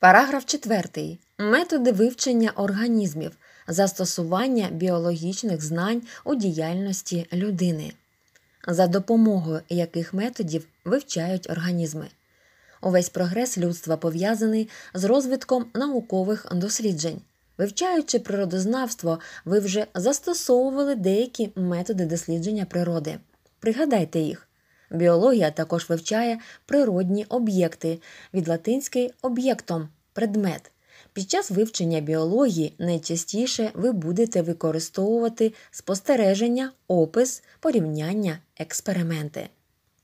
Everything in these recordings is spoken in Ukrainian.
Параграф 4. Методи вивчення організмів, застосування біологічних знань у діяльності людини, за допомогою яких методів вивчають організми. Увесь прогрес людства пов'язаний з розвитком наукових досліджень. Вивчаючи природознавство, ви вже застосовували деякі методи дослідження природи. Пригадайте їх. Біологія також вивчає природні об'єкти від латинської об'єктом предмет. Під час вивчення біології найчастіше ви будете використовувати спостереження, опис, порівняння, експерименти.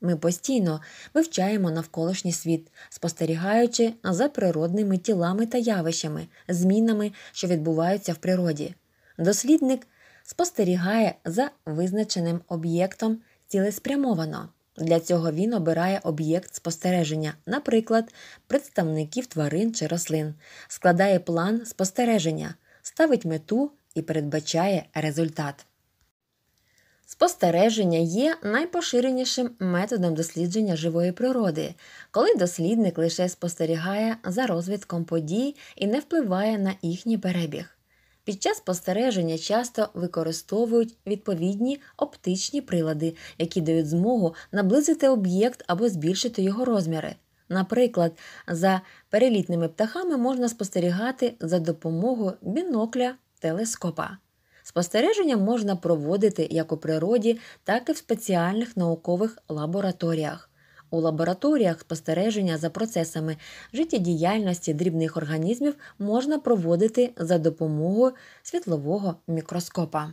Ми постійно вивчаємо навколишній світ, спостерігаючи за природними тілами та явищами, змінами, що відбуваються в природі. Дослідник спостерігає за визначеним об'єктом цілеспрямовано. Для цього він обирає об'єкт спостереження, наприклад, представників тварин чи рослин, складає план спостереження, ставить мету і передбачає результат. Спостереження є найпоширенішим методом дослідження живої природи, коли дослідник лише спостерігає за розвитком подій і не впливає на їхній перебіг. Під час спостереження часто використовують відповідні оптичні прилади, які дають змогу наблизити об'єкт або збільшити його розміри. Наприклад, за перелітними птахами можна спостерігати за допомогою бінокля телескопа. Спостереження можна проводити як у природі, так і в спеціальних наукових лабораторіях. У лабораторіях спостереження за процесами життєдіяльності дрібних організмів можна проводити за допомогою світлового мікроскопа.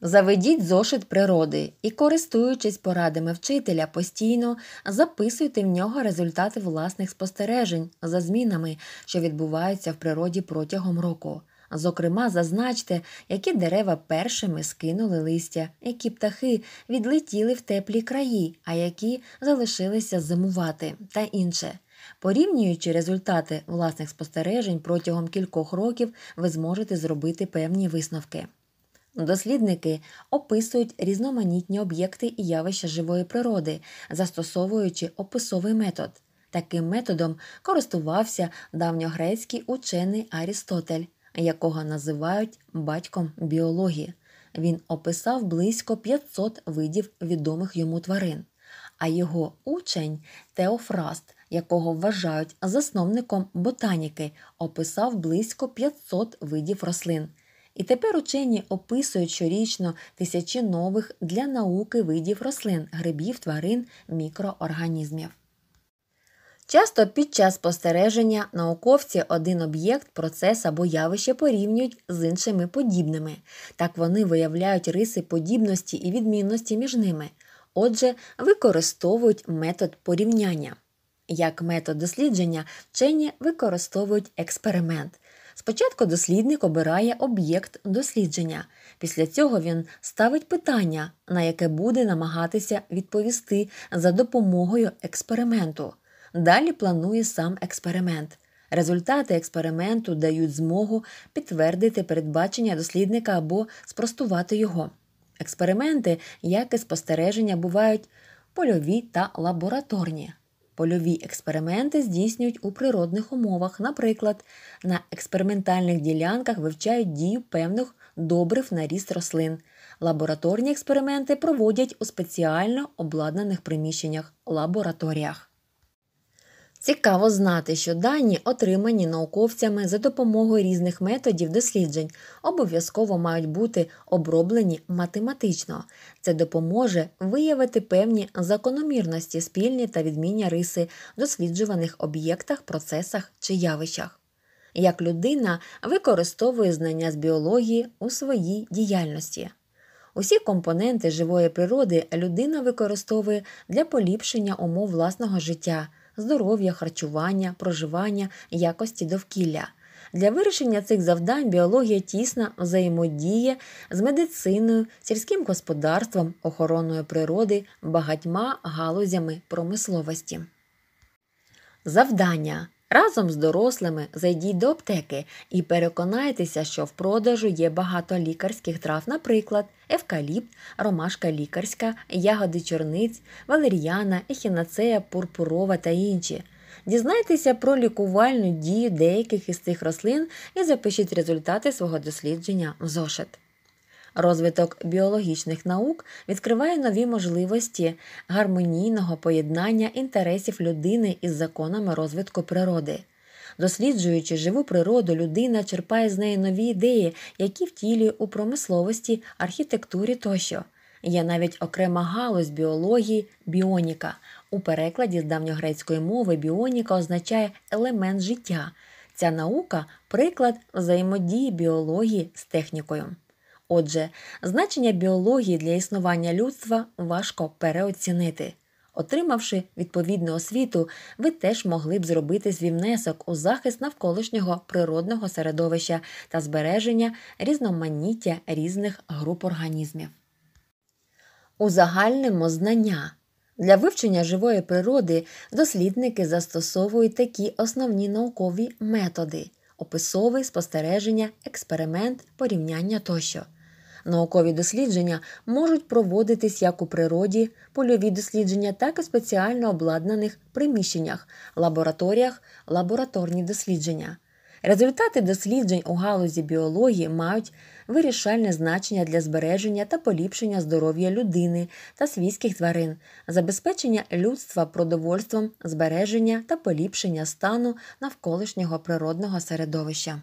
Заведіть зошит природи і, користуючись порадами вчителя, постійно записуйте в нього результати власних спостережень за змінами, що відбуваються в природі протягом року. Зокрема, зазначте, які дерева першими скинули листя, які птахи відлетіли в теплі краї, а які залишилися зимувати та інше. Порівнюючи результати власних спостережень протягом кількох років, ви зможете зробити певні висновки. Дослідники описують різноманітні об'єкти і явища живої природи, застосовуючи описовий метод. Таким методом користувався давньогрецький учений Арістотель якого називають батьком біології. Він описав близько 500 видів відомих йому тварин, а його учень Теофраст, якого вважають засновником ботаніки, описав близько 500 видів рослин. І тепер учені описують щорічно тисячі нових для науки видів рослин, грибів, тварин, мікроорганізмів. Часто під час спостереження науковці один об'єкт, процес або явище порівнюють з іншими подібними. Так вони виявляють риси подібності і відмінності між ними, отже, використовують метод порівняння. Як метод дослідження вчені використовують експеримент. Спочатку дослідник обирає об'єкт дослідження, після цього він ставить питання, на яке буде намагатися відповісти за допомогою експерименту. Далі планує сам експеримент. Результати експерименту дають змогу підтвердити передбачення дослідника або спростувати його. Експерименти, як і спостереження, бувають польові та лабораторні. Польові експерименти здійснюють у природних умовах, наприклад, на експериментальних ділянках вивчають дію певних добрив на ріст рослин. Лабораторні експерименти проводять у спеціально обладнаних приміщеннях лабораторіях. Цікаво знати, що дані, отримані науковцями за допомогою різних методів досліджень, обов'язково мають бути оброблені математично. Це допоможе виявити певні закономірності, спільні та відмінні риси в досліджуваних об'єктах, процесах чи явищах. Як людина використовує знання з біології у своїй діяльності. Усі компоненти живої природи людина використовує для поліпшення умов власного життя здоров'я, харчування, проживання, якості довкілля. Для вирішення цих завдань біологія тісно взаємодіє з медициною, сільським господарством, охороною природи, багатьма галузями промисловості. Завдання Разом з дорослими зайдіть до аптеки і переконайтеся, що в продажу є багато лікарських трав, наприклад, евкаліпт, ромашка лікарська, ягоди чорниць, валеріана, ехінацея, пурпурова та інші. Дізнайтеся про лікувальну дію деяких із цих рослин і запишіть результати свого дослідження в зошит. Розвиток біологічних наук відкриває нові можливості гармонійного поєднання інтересів людини із законами розвитку природи. Досліджуючи живу природу, людина черпає з неї нові ідеї, які втілює у промисловості, архітектурі тощо. Є навіть окрема галузь біології біоніка. У перекладі з давньогрецької мови біоніка означає елемент життя. Ця наука приклад взаємодії біології з технікою. Отже, значення біології для існування людства важко переоцінити. Отримавши відповідну освіту, ви теж могли б зробити свій внесок у захист навколишнього природного середовища та збереження різноманіття різних груп організмів. Узагальнимо знання. Для вивчення живої природи дослідники застосовують такі основні наукові методи: описове спостереження, експеримент, порівняння тощо. Наукові дослідження можуть проводитись як у природі, польові дослідження, так і спеціально обладнаних приміщеннях, лабораторіях, лабораторні дослідження. Результати досліджень у галузі біології мають вирішальне значення для збереження та поліпшення здоров'я людини та свійських тварин, забезпечення людства продовольством, збереження та поліпшення стану навколишнього природного середовища.